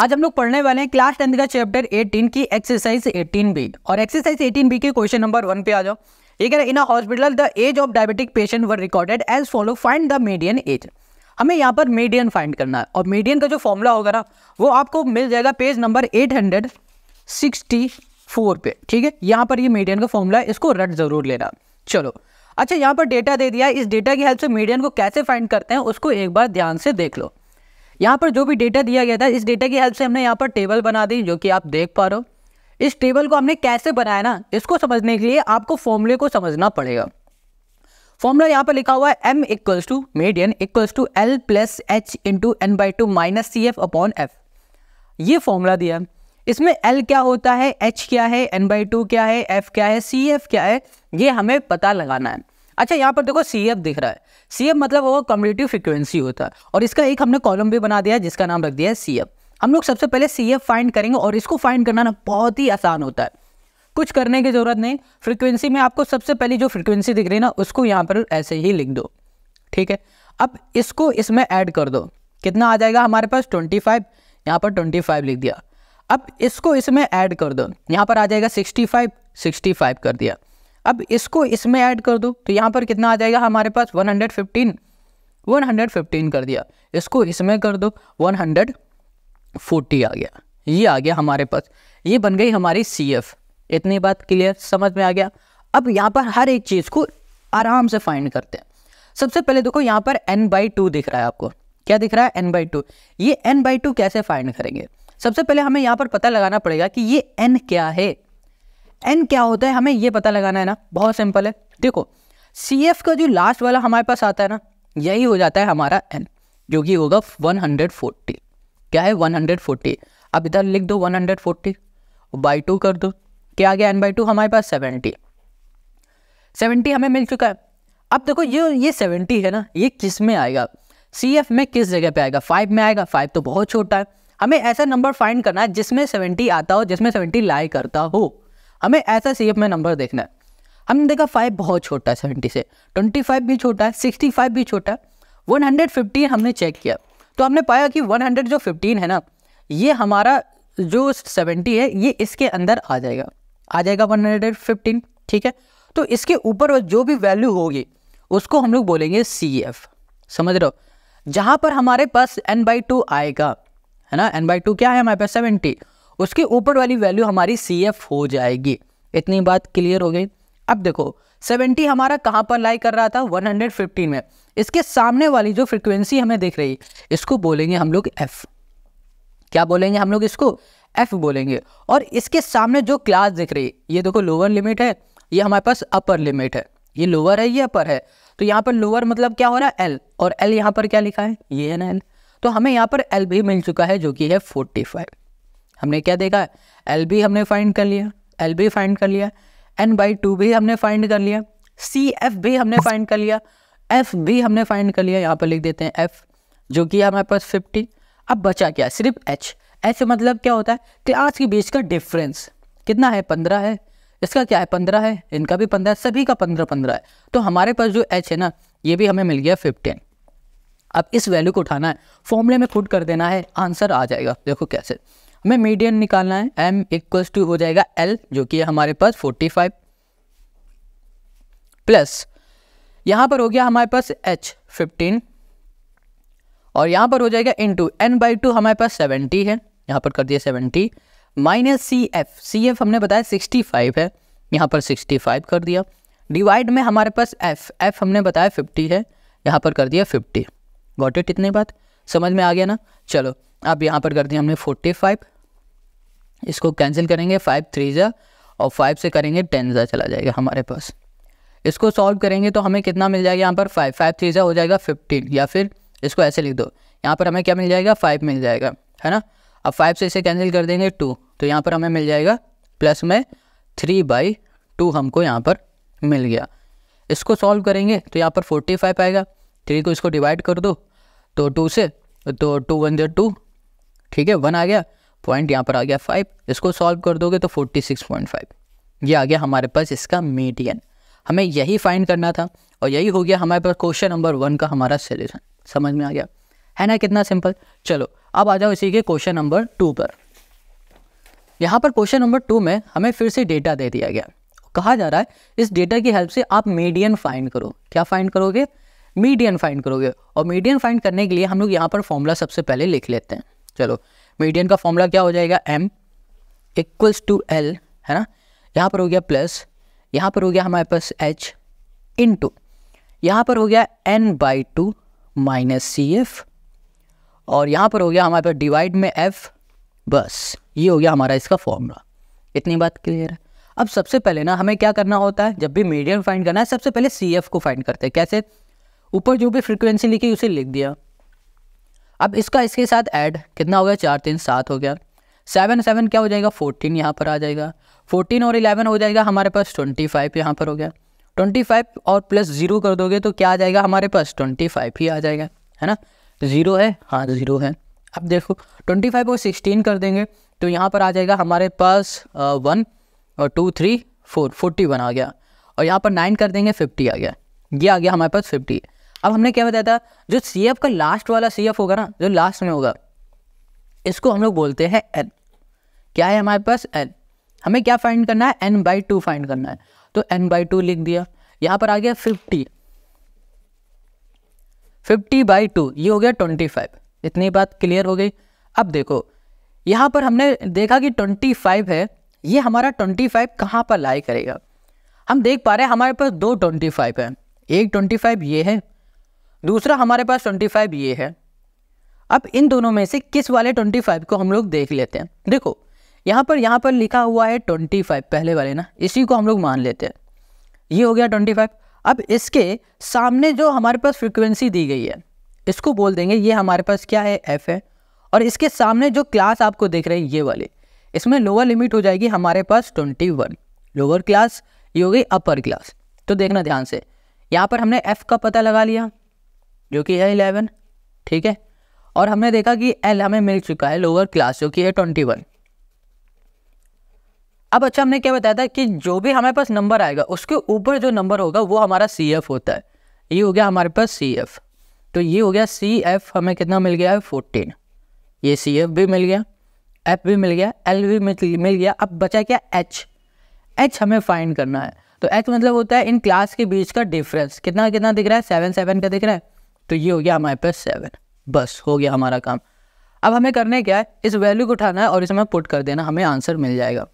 आज हम लोग पढ़ने वाले हैं क्लास टेंथ का चैप्टर 18 की एक्सरसाइज 18 बी और एक्सरसाइज 18 बी के क्वेश्चन नंबर वन पे आ जाओ ये कह रहे हैं in hospital the age of diabetic patient were recorded as follow find the median age हमें यहाँ पर मीडियन फाइंड करना है और मीडियन का जो फॉर्मूला होगा ना वो आपको मिल जाएगा page number eight hundred sixty four पे ठीक है यहाँ पर ये मीडियन का फॉर्मूला है इसको रट जरूर लेना चलो अच्छा यहाँ पर डेटा दे दिया इस डेटा की हेल्प से मीडियन को कैसे फाइंड करते हैं उसको एक बार ध्यान से देख लो यहाँ पर जो भी डेटा दिया गया था इस डेटा की हेल्प से हमने यहाँ पर टेबल बना दी जो कि आप देख पा रहे हो इस टेबल को हमने कैसे बनाया ना इसको समझने के लिए आपको फॉर्मूले को समझना पड़ेगा फॉर्मूला यहाँ पर लिखा हुआ है M equals to median equals to L plus H into N by two minus C F upon F ये फॉर्मूला दिया इसमें एल क्या होता है एच क्या है एन बाई टू क्या है एफ क्या है सी एफ क्या है ये हमें पता लगाना है अच्छा यहाँ पर देखो सी एफ दिख रहा है सी एफ मतलब वो कम्युनिटी फ्रिक्वेंसी होता है और इसका एक हमने कॉलम भी बना दिया है जिसका नाम रख दिया है सी एफ हम लोग सबसे पहले सी एफ फाइंड करेंगे और इसको फाइंड करना ना बहुत ही आसान होता है कुछ करने की ज़रूरत नहीं फ्रिक्वेंसी में आपको सबसे पहली जो फ्रिक्वेंसी दिख रही है ना उसको यहाँ पर ऐसे ही लिख दो ठीक है अब इसको इसमें ऐड कर दो कितना आ जाएगा हमारे पास ट्वेंटी फाइव यहाँ पर ट्वेंटी फाइव लिख दिया अब इसको इसमें ऐड कर दो यहाँ पर आ जाएगा सिक्सटी फाइव सिक्सटी फाइव कर दिया अब इसको इसमें ऐड कर दो तो यहाँ पर कितना आ जाएगा हमारे पास 115 115 कर दिया इसको इसमें कर दो 140 आ गया ये आ गया हमारे पास ये बन गई हमारी सी एफ इतनी बात क्लियर समझ में आ गया अब यहाँ पर हर एक चीज़ को आराम से फाइंड करते हैं सबसे पहले देखो यहाँ पर एन बाई टू दिख रहा है आपको क्या दिख रहा है एन बाई टू ये एन बाई टू कैसे फाइंड करेंगे सबसे पहले हमें यहाँ पर पता लगाना पड़ेगा कि ये एन क्या है एन क्या होता है हमें ये पता लगाना है ना बहुत सिंपल है देखो सी एफ का जो लास्ट वाला हमारे पास आता है ना यही हो जाता है हमारा एन जो कि होगा वन हंड्रेड फोर्टी क्या है वन हंड्रेड फोर्टी अब इधर लिख दो one hundred forty by two कर दो क्या आ गया एन बाई टू हमारे पास सेवेंटी सेवेंटी हमें मिल चुका है अब देखो ये ये सेवेंटी है ना ये किस में आएगा सी एफ में किस जगह पे आएगा फाइव में आएगा फाइव तो बहुत छोटा है हमें ऐसा नंबर फाइंड करना है जिसमें सेवेंटी आता हो जिसमें सेवेंटी लाई करता हो हमें ऐसा सी में नंबर देखना है हमने देखा फाइव बहुत छोटा है सेवेंटी से ट्वेंटी फाइव भी छोटा है सिक्सटी फाइव भी छोटा है वन हंड्रेड फिफ्टीन हमने चेक किया तो हमने पाया कि वन हंड्रेड जो फिफ्टीन है ना ये हमारा जो सेवेंटी है ये इसके अंदर आ जाएगा आ जाएगा वन हंड्रेड फिफ्टीन ठीक है तो इसके ऊपर जो भी वैल्यू होगी उसको हम लोग बोलेंगे सी एफ समझ रहे हो जहाँ पर हमारे पास एन बाई टू आएगा है ना एन बाई टू क्या है हमारे पास सेवेंटी उसके ऊपर वाली वैल्यू हमारी सी एफ हो जाएगी इतनी बात क्लियर हो गई अब देखो 70 हमारा कहाँ पर लाई कर रहा था 115 में इसके सामने वाली जो फ्रिक्वेंसी हमें देख रही इसको बोलेंगे हम लोग एफ क्या बोलेंगे हम लोग इसको एफ बोलेंगे और इसके सामने जो क्लास दिख रही ये देखो लोअर लिमिट है ये हमारे पास अपर लिमिट है ये लोअर है ये अपर है तो यहाँ पर लोअर मतलब क्या हो रहा है एल और एल यहाँ पर क्या लिखा है ये है ना एल तो हमें यहाँ पर एल भी मिल चुका है जो कि है फोर्टी फाइव हमने क्या देखा एल बी हमने फाइंड कर लिया एल बी फाइंड कर लिया एन बाई टू भी हमने फाइंड कर लिया सी एफ भी हमने फाइंड कर लिया एफ भी हमने फाइंड कर लिया यहाँ पर लिख देते हैं एफ जो कि हमारे पास फिफ्टी अब बचा क्या सिर्फ एच एच मतलब क्या होता है क्लास के बीच का डिफरेंस कितना है पंद्रह है इसका क्या है पंद्रह है इनका भी पंद्रह सभी का पंद्रह पंद्रह है तो हमारे पास जो एच है ना ये भी हमें मिल गया फिफ्टीन अब इस वैल्यू को उठाना है फॉर्मूले में फुट कर देना है आंसर आ जाएगा देखो कैसे हमें मीडियन निकालना है एम इक्वल्स टू हो जाएगा एल जो कि हमारे पास फोर्टी फाइव प्लस यहाँ पर हो गया हमारे पास एच फिफ्टीन और यहाँ पर हो जाएगा टू एन बाई टू हमारे पास सेवेंटी है यहाँ पर कर दिया seventy minus C F C F हमने बताया सिक्सटी फाइव है यहाँ पर सिक्सटी फाइव कर दिया डिवाइड में हमारे पास एफ एफ हमने बताया फिफ्टी है यहाँ पर कर दिया फिफ्टी गॉट इट इतनी बात समझ में आ गया ना चलो अब यहाँ पर कर दिया हमने फोर्टी फाइव इसको कैंसिल करेंगे फाइव थ्री ज़ा और फाइव से करेंगे टेन ज़ा चला जाएगा हमारे पास इसको सॉल्व करेंगे तो हमें कितना मिल जाएगा यहाँ पर फाइव फाइव थ्री ज़ा हो जाएगा फिफ्टीन या फिर इसको ऐसे लिख दो यहाँ पर हमें क्या मिल जाएगा फाइव मिल जाएगा है ना अब फाइव से इसे कैंसिल कर देंगे टू तो यहाँ पर हमें मिल जाएगा प्लस में थ्री बाई टू हमको यहाँ पर मिल गया इसको सॉल्व करेंगे तो यहाँ पर फोर्टी फाइव आएगा थ्री को इसको डिवाइड कर दो तो टू से तो टू वन जो टू ठीक है वन आ गया पॉइंट यहाँ पर आ गया फाइव इसको सॉल्व कर दोगे तो फोर्टी सिक्स पॉइंट फाइव ये आ गया हमारे पास इसका मीडियन हमें यही फाइंड करना था और यही हो गया हमारे पास क्वेश्चन नंबर वन का हमारा सोल्यूशन समझ में आ गया है ना कितना सिंपल चलो अब आ जाओ इसी के क्वेश्चन नंबर टू पर यहाँ पर क्वेश्चन नंबर टू में हमें फिर से डेटा दे दिया गया कहा जा रहा है इस डेटा की हेल्प से आप मीडियन फाइंड करो क्या फाइंड करोगे मीडियन फाइंड करोगे और मीडियन फाइंड करने के लिए हम लोग यहाँ पर फॉर्मूला सबसे पहले लिख लेते हैं चलो मीडियन का फॉर्मूला क्या हो जाएगा एम इक्वल्स टू एल है ना यहाँ पर हो गया प्लस यहाँ पर हो गया हमारे पास एच इन टू यहाँ पर हो गया N by two minus C F और यहाँ पर हो गया हमारे पास डिवाइड में एफ बस ये हो गया हमारा इसका फॉर्मूला इतनी बात क्लियर है अब सबसे पहले ना हमें क्या करना होता है जब भी मीडियम फाइंड करना है सबसे पहले सी एफ को फाइंड करते हैं कैसे ऊपर जो भी फ्रिक्वेंसी लिखी उसे लिख दिया अब इसका इसके साथ ऐड कितना हो गया चार तीन सात हो गया सेवन सेवन क्या हो जाएगा फोर्टीन यहाँ पर आ जाएगा फोर्टीन और इलेवन हो जाएगा हमारे पास ट्वेंटी फाइव यहाँ पर हो गया ट्वेंटी फाइव और प्लस ज़ीरो कर दोगे तो क्या आ जाएगा हमारे पास ट्वेंटी फाइव ही आ जाएगा है ना ज़ीरो है हाँ ज़ीरो है अब देखो ट्वेंटी फाइव और सिक्सटीन कर देंगे तो यहाँ पर आ जाएगा हमारे पास वन और two three four forty one आ गया और यहाँ पर नाइन कर देंगे फिफ्टी आ गया ये आ गया हमारे पास फिफ्टी अब हमने क्या बताया था जो सी एफ का लास्ट वाला सी एफ होगा ना जो लास्ट में होगा इसको हम लोग बोलते हैं एन क्या है हमारे पास एन हमें क्या फाइंड करना है एन बाई टू फाइंड करना है तो एन बाई टू लिख दिया यहाँ पर आ गया फिफ्टी फिफ्टी बाई टू ये हो गया ट्वेंटी फाइव इतनी बात क्लियर हो गई अब देखो यहाँ पर हमने देखा कि ट्वेंटी फाइव है ये हमारा ट्वेंटी फाइव कहाँ पर लाई करेगा हम देख पा रहे हैं हमारे पास दो ट्वेंटी फाइव है एक ट्वेंटी फाइव ये है दूसरा हमारे पास ट्वेंटी फाइव ये है अब इन दोनों में से किस वाले ट्वेंटी फाइव को हम लोग देख लेते हैं देखो यहाँ पर यहाँ पर लिखा हुआ है ट्वेंटी फाइव पहले वाले ना इसी को हम लोग मान लेते हैं ये हो गया ट्वेंटी फाइव अब इसके सामने जो हमारे पास फ्रिक्वेंसी दी गई है इसको बोल देंगे ये हमारे पास क्या है एफ है और इसके सामने जो क्लास आपको देख रहे हैं ये वाले इसमें लोअर लिमिट हो जाएगी हमारे पास ट्वेंटी वन लोअर क्लास ये हो गई अपर क्लास तो देखना ध्यान से यहाँ पर हमने एफ़ का पता लगा लिया जो कि है इलेवन ठीक है और हमने देखा कि एल हमें मिल चुका है लोअर क्लास जो कि है ट्वेंटी वन अब अच्छा हमने क्या बताया था कि जो भी हमारे पास नंबर आएगा उसके ऊपर जो नंबर होगा वो हमारा सी एफ होता है ये हो गया हमारे पास सी एफ तो ये हो गया सी एफ हमें कितना मिल गया है फोर्टीन ये सी एफ भी मिल गया एफ भी मिल गया एल भी मिल गया अब बचा क्या एच एच हमें फाइंड करना है तो एच मतलब होता है इन क्लास के बीच का डिफरेंस कितना कितना दिख रहा है सेवन सेवन का दिख रहा है तो ये हो गया हमारे पास सेवन बस हो गया हमारा काम अब हमें करने क्या है इस वैल्यू को उठाना है और इसमें पुट कर देना हमें आंसर मिल जाएगा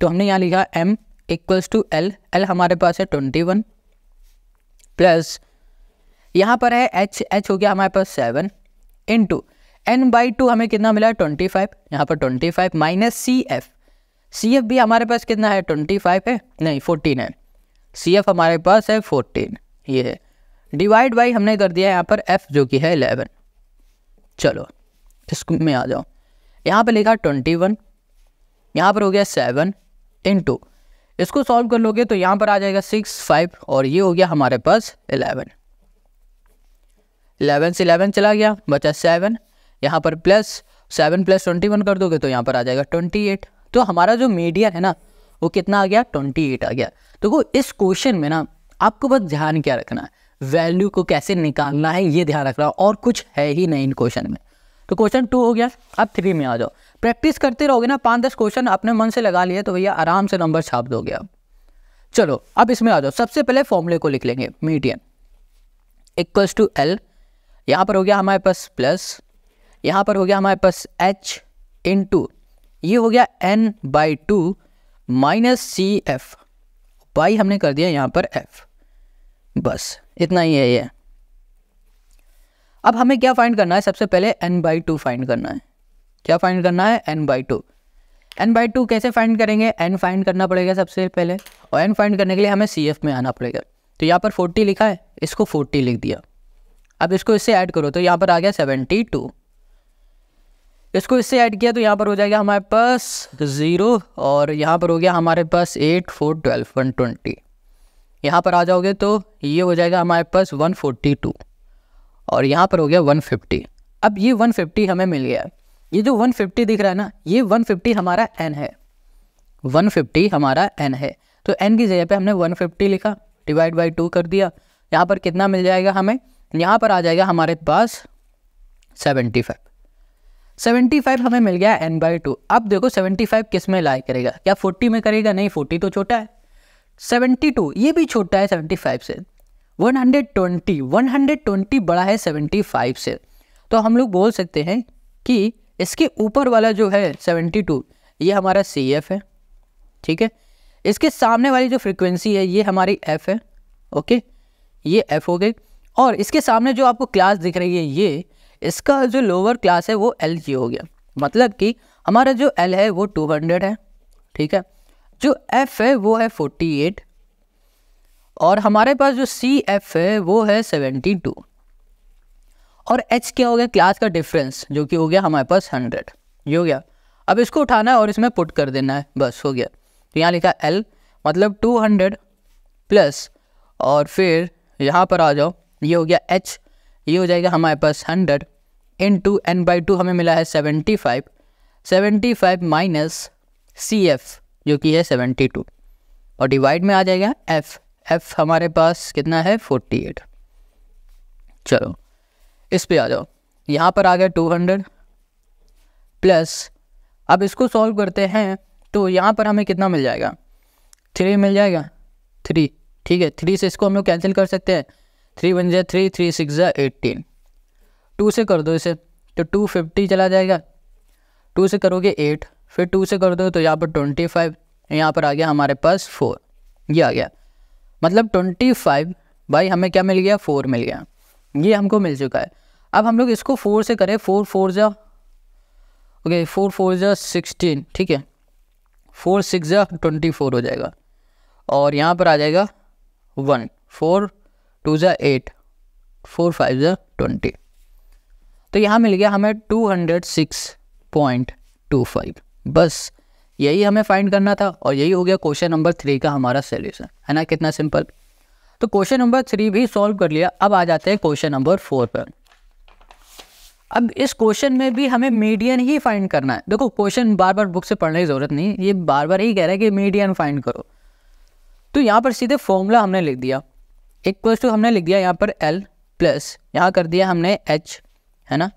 तो हमने यहाँ लिखा M equals to L L हमारे पास है ट्वेंटी वन प्लस यहाँ पर है एच एच हो गया हमारे पास seven into N by two हमें कितना मिला ट्वेंटी फाइव यहाँ पर twenty five minus C F C F भी हमारे पास कितना है ट्वेंटी फाइव है नहीं फोर्टीन है सी एफ हमारे पास है फोर्टीन ये है डिवाइड बाई हमने कर दिया यहाँ पर एफ जो कि है इलेवन चलो इसको में आ जाओ यहाँ पर लिखा ट्वेंटी वन यहाँ पर हो गया सेवन इन टू इसको सॉल्व कर लोगे तो यहाँ पर आ जाएगा सिक्स फाइव और ये हो गया हमारे पास इलेवन इलेवन से इलेवन चला गया बचा सेवन यहाँ पर plus seven plus twenty one कर दोगे तो यहाँ पर आ जाएगा ट्वेंटी एट तो हमारा जो मीडियन है ना वो कितना आ गया ट्वेंटी एट आ गया तो वो इस क्वेश्चन में ना आपको बस ध्यान क्या रखना है वैल्यू को कैसे निकालना है ये ध्यान रखना और कुछ है ही नहीं इन क्वेश्चन में तो क्वेश्चन टू हो गया अब थ्री में आ जाओ प्रैक्टिस करते रहोगे ना पाँच दस क्वेश्चन अपने मन से लगा लिए तो भैया आराम से नंबर छाप दोगे अब चलो अब इसमें आ जाओ सबसे पहले फॉर्मूले को लिख लेंगे मीडियन इक्वल्स टू एल यहाँ पर हो गया हमारे पास प्लस यहाँ पर हो गया हमारे पास एच इन टू ये हो गया N by two minus C F by हमने कर दिया यहाँ पर एफ बस इतना ही है ये अब हमें क्या फाइंड करना है सबसे पहले एन बाई टू फाइंड करना है क्या फाइंड करना है N by two N by two कैसे फाइंड करेंगे एन फाइंड करना पड़ेगा सबसे पहले और एन फाइंड करने के लिए हमें सी एफ में आना पड़ेगा तो यहाँ पर फोर्टी लिखा है इसको फोर्टी लिख दिया अब इसको इससे ऐड करो तो यहाँ पर आ गया सेवेंटी टू इसको इससे ऐड किया तो यहाँ पर हो जाएगा हमारे पास ज़ीरो और यहाँ पर हो गया हमारे पास eight four twelve one twenty यहाँ पर आ जाओगे तो ये हो जाएगा हमारे पास 142 और यहाँ पर हो गया 150 अब ये 150 हमें मिल गया ये जो 150 दिख रहा है ना ये 150 हमारा एन है 150 हमारा एन है तो एन की जगह पे हमने 150 लिखा डिवाइड बाई टू कर दिया यहाँ पर कितना मिल जाएगा हमें यहाँ पर आ जाएगा हमारे पास 75 75 हमें मिल गया एन बाई टू अब देखो 75 किस में लाया करेगा क्या 40 में करेगा नहीं 40 तो छोटा है सेवेंटी टू ये भी छोटा है सेवेंटी फाइव से one hundred twenty one hundred twenty बड़ा है सेवेंटी फाइव से तो हम लोग बोल सकते हैं कि इसके ऊपर वाला जो है सेवेंटी टू ये हमारा सी एफ है ठीक है इसके सामने वाली जो फ्रिक्वेंसी है ये हमारी एफ़ है ओके ये एफ़ हो गई और इसके सामने जो आपको क्लास दिख रही है ये इसका जो लोअर क्लास है वो एल जी हो गया मतलब कि हमारा जो एल है वो टू हंड्रेड है ठीक है जो एफ है वो है फोर्टी एट और हमारे पास जो सी एफ है वो है सेवेंटी टू और एच क्या हो गया क्लास का डिफरेंस जो कि हो गया हमारे पास हंड्रेड ये हो गया अब इसको उठाना है और इसमें पुट कर देना है बस हो गया तो यहाँ लिखा एल मतलब टू हंड्रेड प्लस और फिर यहाँ पर आ जाओ ये हो गया एच ये हो जाएगा हमारे पास hundred into N by two हमें मिला है seventy five seventy five minus C F जो कि है सेवेंटी टू और डिवाइड में आ जाएगा एफ़ एफ़ हमारे पास कितना है फोर्टी एट चलो इस पे आ जाओ यहाँ पर आ गया टू हंड्रेड प्लस अब इसको सॉल्व करते हैं तो यहाँ पर हमें कितना मिल जाएगा थ्री मिल जाएगा थ्री ठीक है थ्री से इसको हम लोग कैंसिल कर सकते हैं थ्री वन जै थ्री थ्री सिक्स जै एट्टीन टू से कर दो इसे तो टू फिफ्टी चला जाएगा टू से करोगे एट फिर टू से कर दो तो यहाँ पर ट्वेंटी फाइव यहाँ पर आ गया हमारे पास फोर ये आ गया मतलब ट्वेंटी फाइव भाई हमें क्या मिल गया फोर मिल गया ये हमको मिल चुका है अब हम लोग इसको फोर से करें फोर फोर जा ओके फोर फोर जा सिक्सटीन ठीक है फोर सिक्स जा ट्वेंटी फोर हो जाएगा और यहाँ पर आ जाएगा वन फोर टू ज़ा एट फोर फाइव ज़ा ट्वेंटी तो यहाँ मिल गया हमें two hundred six point two five बस यही हमें फाइंड करना था और यही हो गया क्वेश्चन नंबर थ्री का हमारा सोल्यूशन है ना कितना सिंपल तो क्वेश्चन नंबर थ्री भी सॉल्व कर लिया अब आ जाते हैं क्वेश्चन नंबर फोर पर अब इस क्वेश्चन में भी हमें मीडियन ही फाइंड करना है देखो क्वेश्चन बार बार बुक से पढ़ने की ज़रूरत नहीं ये बार बार ही कह रहा है कि मीडियन फाइंड करो तो यहाँ पर सीधे फॉर्मूला हमने लिख दिया एक क्वेश्चन हमने लिख दिया यहाँ पर एल प्लस यहाँ कर दिया हमने एच है ना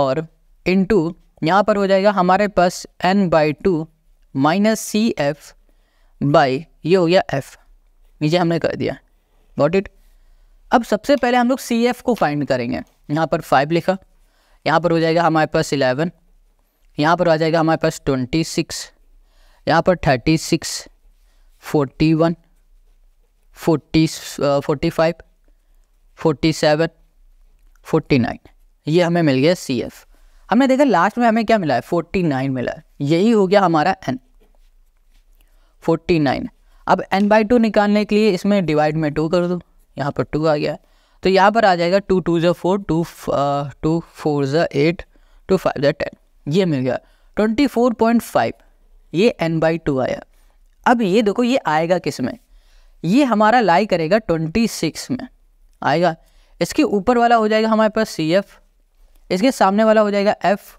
और इंटू यहाँ पर हो जाएगा हमारे पास N by two minus C F by ये हो गया एफ नीचे हमने कर दिया वॉट इट अब सबसे पहले हम लोग सी एफ को फाइंड करेंगे यहाँ पर फाइव लिखा यहाँ पर हो जाएगा हमारे पास इलेवन यहाँ पर आ जाएगा हमारे पास ट्वेंटी सिक्स यहाँ पर thirty six forty one forty forty five forty seven forty nine ये हमें मिल गया सी एफ़ हमने देखा लास्ट में हमें क्या मिला है फोर्टी नाइन मिला है यही हो गया हमारा एन फोर्टी नाइन अब एन बाई टू निकालने के लिए इसमें डिवाइड में टू कर दो यहाँ पर टू आ गया तो यहाँ पर आ जाएगा टू टू ज़ा फोर टू टू फोर ज़ा एट टू फाइव ज़ा टेन ये मिल गया ट्वेंटी फोर पॉइंट फाइव ये एन बाई टू आया अब ये देखो ये आएगा किस में ये हमारा लाई करेगा ट्वेंटी सिक्स में आएगा इसके ऊपर वाला हो जाएगा हमारे पास सी एफ़ इसके सामने वाला हो जाएगा एफ़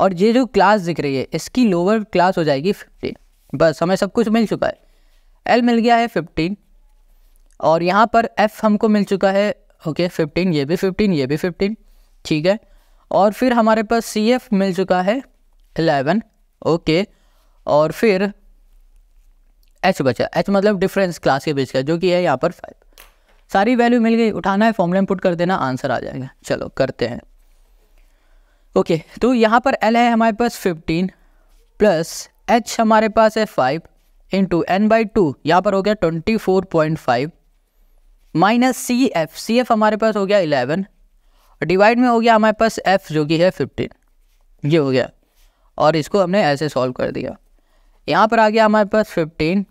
और ये जो क्लास दिख रही है इसकी लोअर क्लास हो जाएगी फिफ्टीन बस हमें सब कुछ मिल चुका है एल मिल गया है फिफ्टीन और यहाँ पर एफ़ हमको मिल चुका है ओके फिफ्टीन ये भी फिफ्टीन ये भी फिफ्टीन ठीक है और फिर हमारे पास सी एफ मिल चुका है एलेवन ओके और फिर एच बचा एच मतलब डिफरेंस क्लास के बीच का जो कि है यहाँ पर फाइव सारी वैल्यू मिल गई उठाना है फॉर्मूला में पुट कर देना आंसर आ जाएगा चलो करते हैं ओके तो यहाँ पर एल है हमारे पास फिफ्टीन प्लस एच हमारे पास है five into N by two यहाँ पर हो गया twenty four point five minus C F C F हमारे पास हो गया इलेवन डिवाइड में हो गया हमारे पास एफ जो कि है फिफ्टीन ये हो गया और इसको हमने ऐसे सॉल्व कर दिया यहाँ पर आ गया हमारे पास फिफ्टीन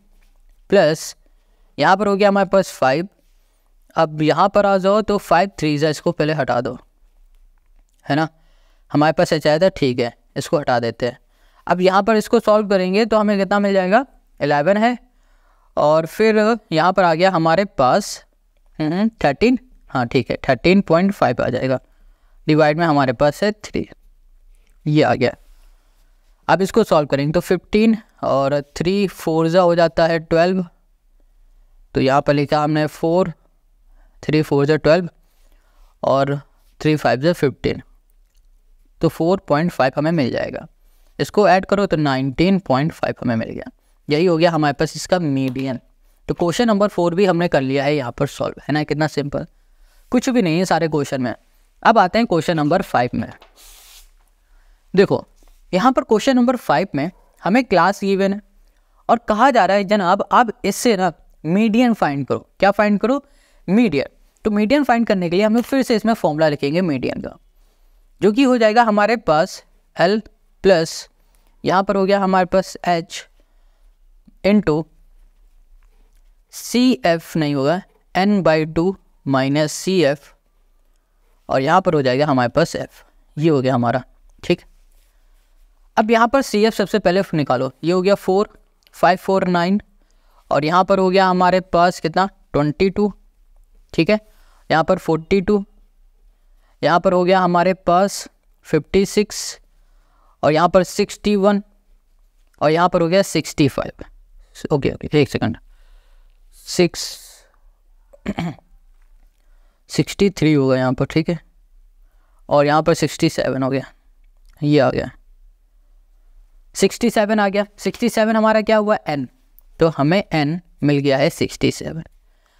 प्लस यहाँ पर हो गया हमारे पास फाइव अब यहाँ पर आ जाओ तो फाइव थ्री जो इसको पहले हटा दो है ना हमारे पास एच आया था ठीक है इसको हटा देते हैं अब यहाँ पर इसको सॉल्व करेंगे तो हमें कितना मिल जाएगा एलेवन है और फिर यहाँ पर आ गया हमारे पास थर्टीन हम्म, हाँ ठीक है थर्टीन पॉइंट फाइव आ जाएगा डिवाइड में हमारे पास है थ्री ये आ गया अब इसको सॉल्व करेंगे तो फिफ्टीन और थ्री फोर ज़ा हो जाता है ट्वेल्व तो यहाँ पर लिखा हमने फोर थ्री फोर जो ट्वेल्व और थ्री फाइव जो फिफ्टीन तो 4.5 हमें मिल जाएगा इसको ऐड करो तो 19.5 हमें मिल गया यही हो गया हमारे पास इसका मीडियन तो क्वेश्चन नंबर फोर भी हमने कर लिया है यहाँ पर सॉल्व है ना कितना सिंपल कुछ भी नहीं है सारे क्वेश्चन में अब आते हैं क्वेश्चन नंबर फाइव में देखो यहाँ पर क्वेश्चन नंबर फाइव में हमें क्लास इवन है और कहा जा रहा है जनाब आप इससे ना मीडियन फाइंड करो क्या फाइंड करो मीडियन तो मीडियन फाइंड करने के लिए हमें फिर से इसमें फॉर्मूला लिखेंगे मीडियन का जो कि हो जाएगा हमारे पास एल प्लस यहाँ पर हो गया हमारे पास एच इंटू सी एफ नहीं होगा N by two minus C F और यहाँ पर हो जाएगा हमारे पास एफ ये हो गया हमारा ठीक अब यहाँ पर सी एफ सबसे पहले निकालो ये हो गया फोर फाइव फोर नाइन और यहाँ पर हो गया हमारे पास कितना ट्वेंटी टू ठीक है यहाँ पर फोर्टी टू यहाँ पर हो गया हमारे पास 56 और यहाँ पर 61 और यहाँ पर हो गया 65 ओके ओके एक सेकंड सिक्स सिक्सटी थ्री हो गया यहाँ पर ठीक है और यहाँ पर सिक्सटी सेवन हो गया ये आ गया सिक्सटी सेवन आ गया सिक्सटी सेवन हमारा क्या हुआ एन तो हमें एन मिल गया है सिक्सटी सेवन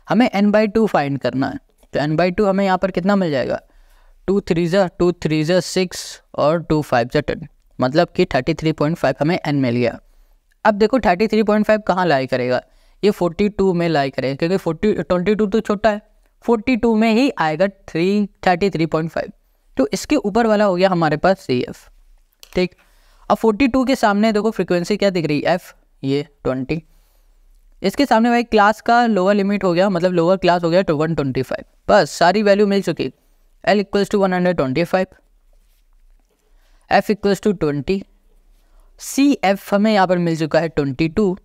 हमें एन बाई टू फाइंड करना है तो एन बाई टू हमें यहाँ पर कितना मिल जाएगा टू थ्री ज़ा टू थ्री ज़ा सिक्स और टू फाइव ज़ा टेन मतलब कि थर्टी थ्री पॉइंट फाइव हमें एन मिल गया अब देखो थर्टी थ्री पॉइंट फाइव कहाँ लाई करेगा ये फोर्टी टू में लाई करेगा क्योंकि फोर्टी ट्वेंटी टू तो छोटा है फोर्टी टू में ही आएगा three thirty three point five तो इसके ऊपर वाला हो गया हमारे पास सी एफ ठीक अब फोर्टी टू के सामने देखो फ्रिक्वेंसी क्या दिख रही है एफ ये ट्वेंटी इसके सामने भाई क्लास का लोअर लिमिट हो गया मतलब लोअर क्लास हो गया टू वन ट्वेंटी फाइव बस सारी वैल्यू मिल चुकी L equals to 125, F equals to 20, C F हमें यहाँ पर मिल चुका है 22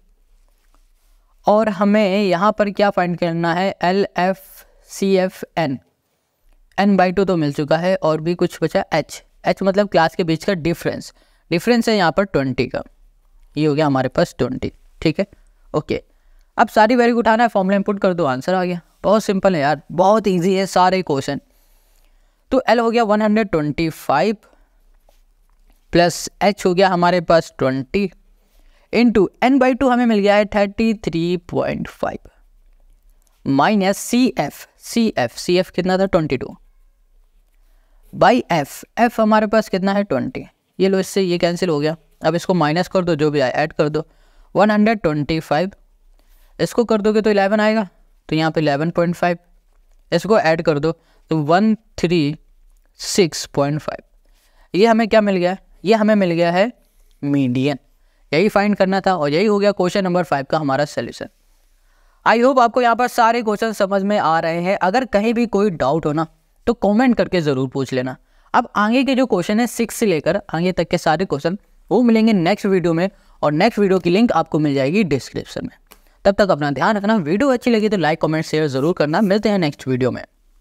और हमें यहाँ पर क्या फाइंड करना है L F C F N N by two तो मिल चुका है और भी कुछ बचा एच एच मतलब क्लास के बीच का डिफरेंस डिफरेंस है यहाँ पर 20 का ये हो गया हमारे पास 20 ठीक है ओके अब सारी वैल्यू उठाना है फॉर्मूला इनपुट कर दो आंसर आ गया बहुत सिंपल है यार बहुत ईजी है सारे क्वेश्चन तो एल हो गया 125 प्लस एच हो गया हमारे पास 20 इंटू एन बाई टू हमें मिल गया है 33.5 minus C F C F C F कितना था 22 बाई एफ एफ हमारे पास कितना है 20 ये लो इससे ये कैंसिल हो गया अब इसको माइनस कर दो जो भी आए ऐड कर दो 125 इसको कर दोगे तो 11 आएगा तो यहाँ पे 11.5 इसको ऐड कर दो one three six point five ये हमें क्या मिल गया ये हमें मिल गया है मीडियन यही फाइंड करना था और यही हो गया क्वेश्चन नंबर फाइव का हमारा सोल्यूशन आई होप आपको यहाँ पर सारे क्वेश्चन समझ में आ रहे हैं अगर कहीं भी कोई डाउट हो ना तो कमेंट करके ज़रूर पूछ लेना अब आगे के जो क्वेश्चन है सिक्स से लेकर आगे तक के सारे क्वेश्चन वो मिलेंगे नेक्स्ट वीडियो में और नेक्स्ट वीडियो की लिंक आपको मिल जाएगी डिस्क्रिप्शन में तब तक अपना ध्यान रखना वीडियो अच्छी लगी तो लाइक कमेंट शेयर जरूर करना मिलते हैं नेक्स्ट वीडियो में